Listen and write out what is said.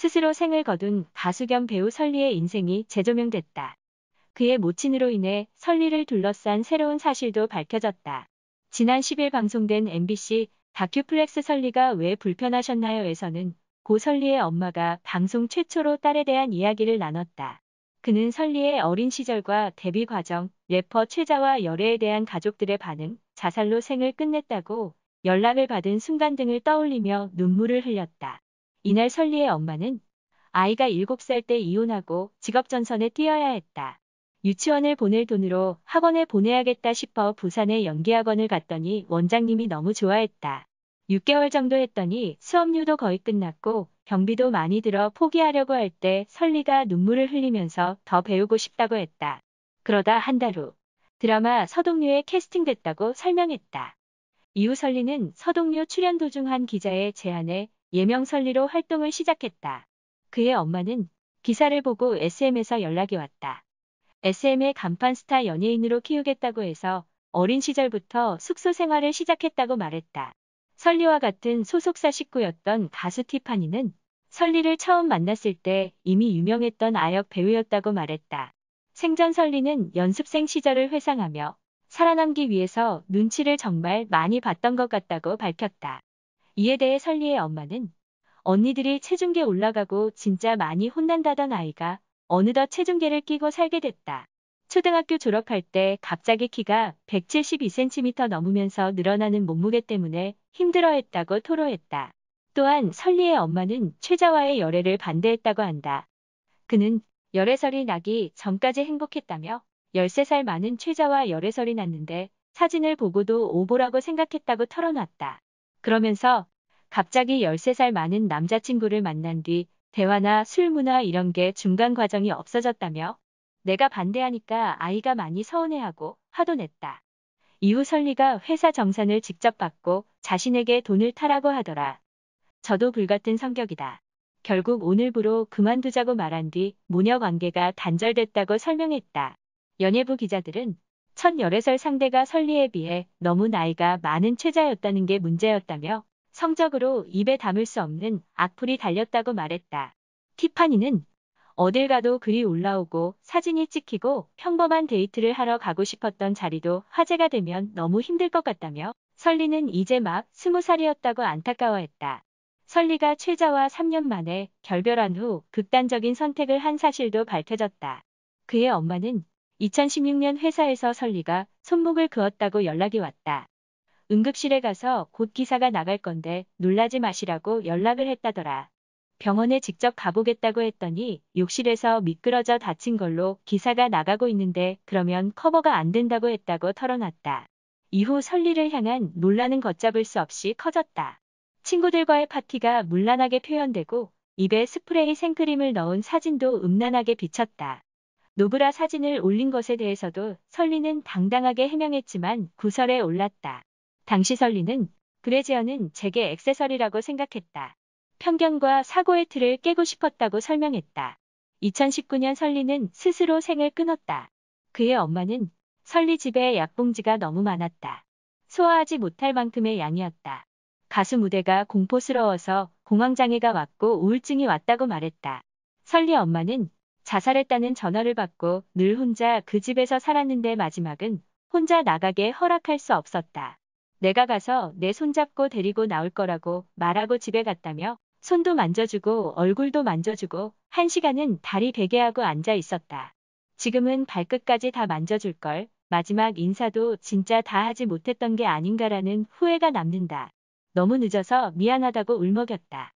스스로 생을 거둔 가수 겸 배우 설리의 인생이 재조명됐다. 그의 모친으로 인해 설리를 둘러싼 새로운 사실도 밝혀졌다. 지난 10일 방송된 MBC 다큐플렉스 설리가 왜 불편하셨나요에서는 고 설리의 엄마가 방송 최초로 딸에 대한 이야기를 나눴다. 그는 설리의 어린 시절과 데뷔 과정, 래퍼 최자와 열애에 대한 가족들의 반응, 자살로 생을 끝냈다고 연락을 받은 순간 등을 떠올리며 눈물을 흘렸다. 이날 설리의 엄마는 아이가 7살 때 이혼하고 직업전선에 뛰어야 했다. 유치원을 보낼 돈으로 학원에 보내야겠다 싶어 부산의 연기학원을 갔더니 원장님이 너무 좋아했다. 6개월 정도 했더니 수업료도 거의 끝났고 경비도 많이 들어 포기하려고 할 때 설리가 눈물을 흘리면서 더 배우고 싶다고 했다. 그러다 한 달 후 드라마 서동료에 캐스팅됐다고 설명했다. 이후 설리는 서동료 출연 도중 한 기자의 제안에 예명설리로 활동을 시작했다. 그의 엄마는 기사를 보고 SM에서 연락이 왔다. SM의 간판 스타 연예인으로 키우겠다고 해서 어린 시절부터 숙소 생활을 시작했다고 말했다. 설리와 같은 소속사 식구였던 가수 티파니는 설리를 처음 만났을 때 이미 유명했던 아역 배우였다고 말했다. 생전 설리는 연습생 시절을 회상하며 살아남기 위해서 눈치를 정말 많이 봤던 것 같다고 밝혔다. 이에 대해 설리의 엄마는 언니들이 체중계 올라가고 진짜 많이 혼난다던 아이가 어느덧 체중계를 끼고 살게 됐다. 초등학교 졸업할 때 갑자기 키가 172cm 넘으면서 늘어나는 몸무게 때문에 힘들어했다고 토로했다. 또한 설리의 엄마는 최자와의 열애를 반대했다고 한다. 그는 열애설이 나기 전까지 행복했다며 13살 많은 최자와 열애설이 났는데 사진을 보고도 오보라고 생각했다고 털어놨다. 그러면서 갑자기 13살 많은 남자친구를 만난 뒤 대화나 술 문화 이런 게 중간 과정이 없어졌다며 내가 반대하니까 아이가 많이 서운해하고 화도 냈다. 이후 설리가 회사 정산을 직접 받고 자신에게 돈을 타라고 하더라. 저도 불같은 성격이다. 결국 오늘부로 그만두자고 말한 뒤 모녀 관계가 단절됐다고 설명했다. 연예부 기자들은 1 0 열애설 상대가 설리에 비해 너무 나이가 많은 최자였다는 게 문제였다며 성적으로 입에 담을 수 없는 악플이 달렸다고 말했다. 티파니는 어딜 가도 글이 올라오고 사진이 찍히고 평범한 데이트를 하러 가고 싶었던 자리도 화제가 되면 너무 힘들 것 같다며 설리는 이제 막2 0 살이었다고 안타까워했다. 설리가 최자와 3년 만에 결별한 후 극단적인 선택을 한 사실도 밝혀졌다. 그의 엄마는 2016년 회사에서 설리가 손목을 그었다고 연락이 왔다. 응급실에 가서 곧 기사가 나갈 건데 놀라지 마시라고 연락을 했다더라. 병원에 직접 가보겠다고 했더니 욕실에서 미끄러져 다친 걸로 기사가 나가고 있는데 그러면 커버가 안 된다고 했다고 털어놨다. 이후 설리를 향한 놀라는 걷잡을 수 없이 커졌다. 친구들과의 파티가 문란하게 표현되고 입에 스프레이 생크림을 넣은 사진도 음란하게 비쳤다. 노브라 사진을 올린 것에 대해서도 설리는 당당하게 해명했지만 구설에 올랐다. 당시 설리는 그레지어는 제게 액세서리라고 생각했다. 편견과 사고의 틀을 깨고 싶었다고 설명했다. 2019년 설리는 스스로 생을 끊었다. 그의 엄마는 설리 집에 약봉지가 너무 많았다. 소화하지 못할 만큼의 양이었다. 가수 무대가 공포스러워서 공황장애가 왔고 우울증이 왔다고 말했다. 설리 엄마는 자살했다는 전화를 받고 늘 혼자 그 집에서 살았는데 마지막은 혼자 나가게 허락할 수 없었다. 내가 가서 내 손잡고 데리고 나올 거라고 말하고 집에 갔다며 손도 만져주고 얼굴도 만져주고 한 시간은 다리 베개하고 앉아 있었다. 지금은 발끝까지 다 만져줄 걸 마지막 인사도 진짜 다 하지 못했던 게 아닌가라는 후회가 남는다. 너무 늦어서 미안하다고 울먹였다.